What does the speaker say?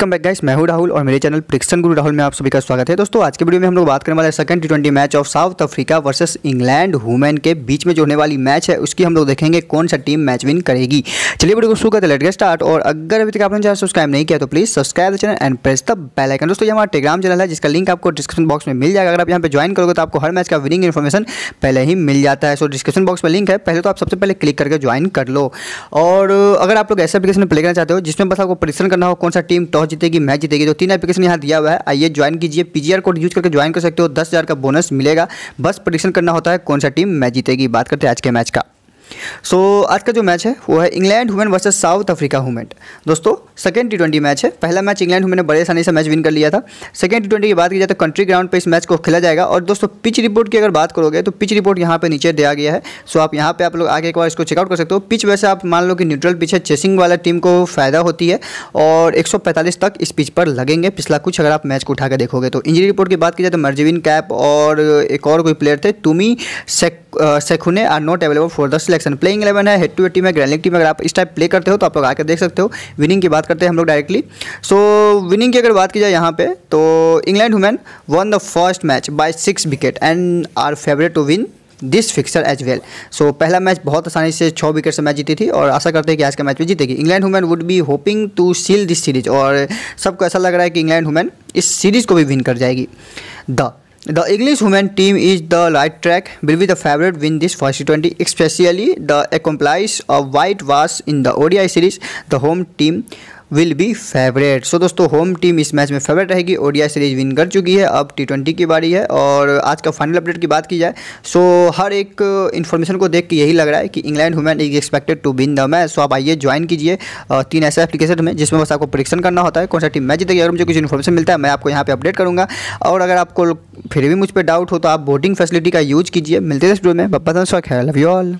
come back guys मैं हूं राहुल और मेरे चैनल प्रिक्सन गुरु राहुल में आप सभी का स्वागत है दोस्तों आज के वीडियो में हम लोग बात करने वाले हैं second T twenty match of South Africa versus England women के बीच में जो होने वाली मैच है उसकी हम लोग देखेंगे कौन सा टीम मैच विन करेगी चलिए वीडियो को शुरू करते लेट स्टार्ट और अगर अभी तक आपने चैनल सब्सक्राइब नहीं किया तो please subscribe the channel and press the bell icon दोस्तों ये हमारा टेलीग्राम चैनल है जिसका लिंक आपको डिस्क्रिप्शन बॉक्स में मिल जाएगा अगर आप यहाँ पर ज्वाइन करोगे तो आपको हर मैच का विनिंग इन्फॉर्मेशन पहले ही मिल जाता है सो डिस्क्रिप्शन बॉक्स में लिंक है पहले तो आप सबसे पहले क्लिक करके ज्वाइन कर लो और अगर आप लोग ऐसे अपलीकेशन प्ले करना चाहते हो जिसमें बस आपको प्रिक्सन करना हो कौन सा टीम टॉस टॉस जीतेगी मैच जीतेगी तो तीन एप्लीकेशन यहाँ दिया हुआ है आइए ज्वाइन कीजिए पीजीआर कोड यूज करके ज्वाइन कर सकते हो दस हज़ार का बोनस मिलेगा बस प्रडिक्शन करना होता है कौन सा टीम मैच जीतेगी बात करते हैं आज के मैच का सो so, आज का जो मैच है वो है England women versus South Africa women दोस्तों सेकेंड टी ट्वेंटी मैच है पहला मैच इंग्लैंड में मैंने बड़े आसानी से मैच विन कर लिया था सेकेंड टी ट्वेंटी की बात की जाए तो कंट्री ग्राउंड पर इस मैच को खेला जाएगा और दोस्तों पिच रिपोर्ट की अगर बात करोगे तो पिच रिपोर्ट यहाँ पर नीचे दिया गया है सो आप यहाँ पर आप लोग आगे एक बार इसको चेकआउट कर सकते हो पिच वैसे आप मान लो कि न्यूट्रल पिच है चेसिंग वाला टीम को फ़ायदा होती है और पैंतालीस तक इस पिच पर लगेंगे पिछला कुछ अगर आप मैच को उठाकर देखोगे तो इंजरी रिपोर्ट की बात की जाए तो मर्जीविन कैप और एक और कोई प्लेयर थे Tumi Sek Sekhukhune are not available for the selection playing eleven है हेड टू हेड टीम है ग्रैंड लीग टीम अगर आप इस टाइप प्ले करते हो तो आप लोग आकर देख सकते हो विनिंग की बात बात करते हैं हम लोग डायरेक्टली सो विनिंग की अगर बात की जाए यहाँ पे तो England women won the first match by six wicket and are favourite to win this fixture as well so पहला मैच बहुत आसानी से छः विकेट से मैच जीती थी और आशा करते हैं कि आज का मैच भी जीतेगी England women would be hoping to seal this series और सबको ऐसा लग रहा है कि इंग्लैंड वुमेन इस सीरीज को भी विन कर जाएगी the the English women team is the right track will be the favourite win this first twenty especially the accomplish a whitewash in the ODI series the home team will be favourite so दोस्तों home team इस match में favourite रहेगी ODI series win कर चुकी है अब T twenty की बारी है और आज का फाइनल अपडेट की बात की जाए सो हर एक इन्फॉर्मेशन को देख के यही लग रहा है कि England women is expected to win the match so आप आइए ज्वाइन कीजिए तीन ऐसे एप्लीकेशन में जिसमें बस आपको परीक्षण करना होता है कौन सा टीम मैच जीतेगी अगर मुझे कुछ इन्फॉर्मेशन मिलता है मैं आपको यहाँ पर अपडेट करूँगा और अगर आपको फिर भी मुझ पर डाउट हो तो आप बोटिंग फैसिलिटी का यूज कीजिए मिलते हैं स्टूडियो में बब्बा ख्याल लव यू ऑल